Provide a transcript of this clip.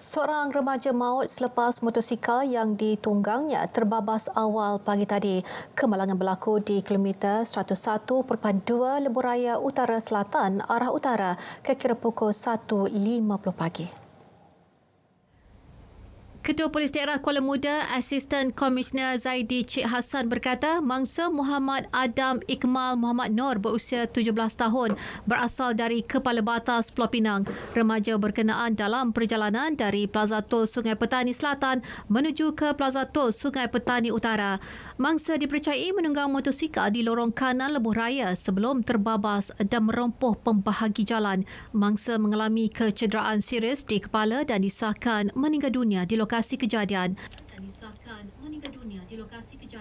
Seorang remaja maut selepas motosikal yang ditunggangnya terbabas awal pagi tadi. Kemalangan berlaku di kilometer 101.2 Lemburaya Utara Selatan arah utara kira pukul 1.50 pagi. Ketua Polis Daerah Kuala Muda, Asisten Komisioner Zaidi Cik Hassan berkata, mangsa Muhammad Adam Ikmal Muhammad Nur berusia 17 tahun berasal dari Kepala Batas Pulau Pinang. Remaja berkenaan dalam perjalanan dari Plaza Tol Sungai Petani Selatan menuju ke Plaza Tol Sungai Petani Utara. Mangsa dipercayai menunggang motosikal di lorong kanan lebuh raya sebelum terbabas dan merompoh pembahagi jalan. Mangsa mengalami kecederaan serius di kepala dan disahkan meninggal dunia di lokasi lokasi kejadian. Dan disahkan meninggal dunia di lokasi kejadian.